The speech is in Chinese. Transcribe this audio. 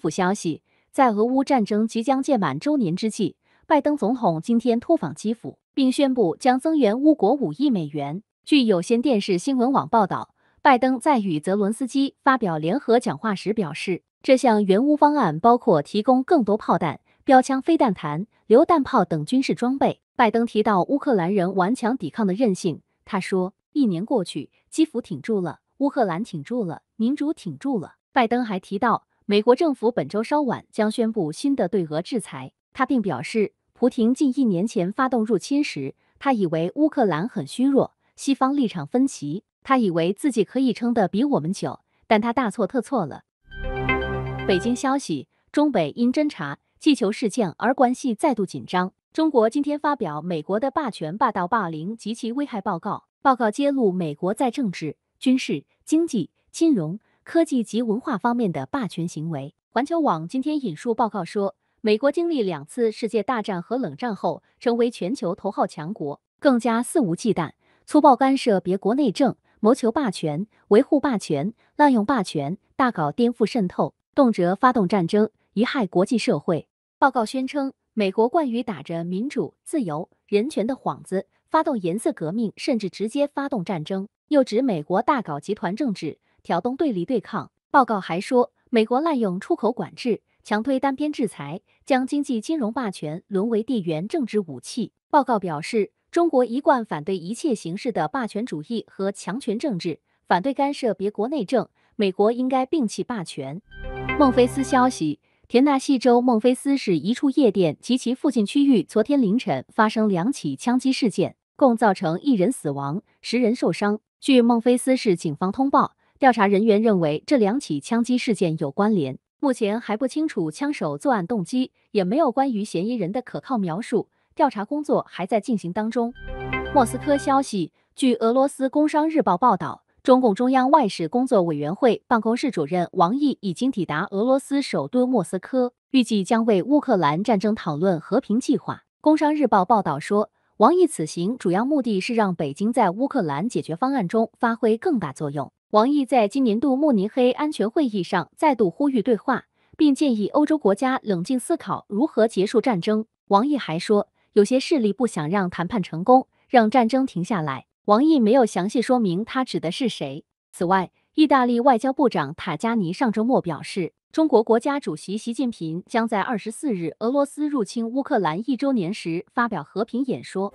府消息，在俄乌战争即将届满周年之际，拜登总统今天突访基辅，并宣布将增援乌国五亿美元。据有线电视新闻网报道，拜登在与泽伦斯基发表联合讲话时表示，这项援乌方案包括提供更多炮弹、标枪、飞弹弹、榴弹炮等军事装备。拜登提到乌克兰人顽强抵抗的韧性，他说：“一年过去，基辅挺住了，乌克兰挺住了，民主挺住了。”拜登还提到。美国政府本周稍晚将宣布新的对俄制裁。他并表示，普京近一年前发动入侵时，他以为乌克兰很虚弱，西方立场分歧，他以为自己可以撑得比我们久，但他大错特错了。北京消息：中美因侦察气球事件而关系再度紧张。中国今天发表《美国的霸权、霸道、霸凌及其危害》报告，报告揭露美国在政治、军事、经济、金融。科技及文化方面的霸权行为。环球网今天引述报告说，美国经历两次世界大战和冷战后，成为全球头号强国，更加肆无忌惮、粗暴干涉别国内政，谋求霸权、维护霸权、滥用霸权，大搞颠覆渗透，动辄发动战争，贻害国际社会。报告宣称，美国惯于打着民主、自由、人权的幌子，发动颜色革命，甚至直接发动战争；又指美国大搞集团政治。挑动对立对抗。报告还说，美国滥用出口管制，强推单边制裁，将经济金融霸权沦为地缘政治武器。报告表示，中国一贯反对一切形式的霸权主义和强权政治，反对干涉别国内政。美国应该摒弃霸权。孟菲斯消息：田纳西州孟菲斯市一处夜店及其附近区域，昨天凌晨发生两起枪击事件，共造成一人死亡，十人受伤。据孟菲斯市警方通报。调查人员认为这两起枪击事件有关联，目前还不清楚枪手作案动机，也没有关于嫌疑人的可靠描述。调查工作还在进行当中。莫斯科消息，据俄罗斯工商日报报道，中共中央外事工作委员会办公室主任王毅已经抵达俄罗斯首都莫斯科，预计将为乌克兰战争讨论和平计划。工商日报报道说，王毅此行主要目的是让北京在乌克兰解决方案中发挥更大作用。王毅在今年度慕尼黑安全会议上再度呼吁对话，并建议欧洲国家冷静思考如何结束战争。王毅还说，有些势力不想让谈判成功，让战争停下来。王毅没有详细说明他指的是谁。此外，意大利外交部长塔加尼上周末表示，中国国家主席习近平将在二十四日俄罗斯入侵乌克兰一周年时发表和平演说。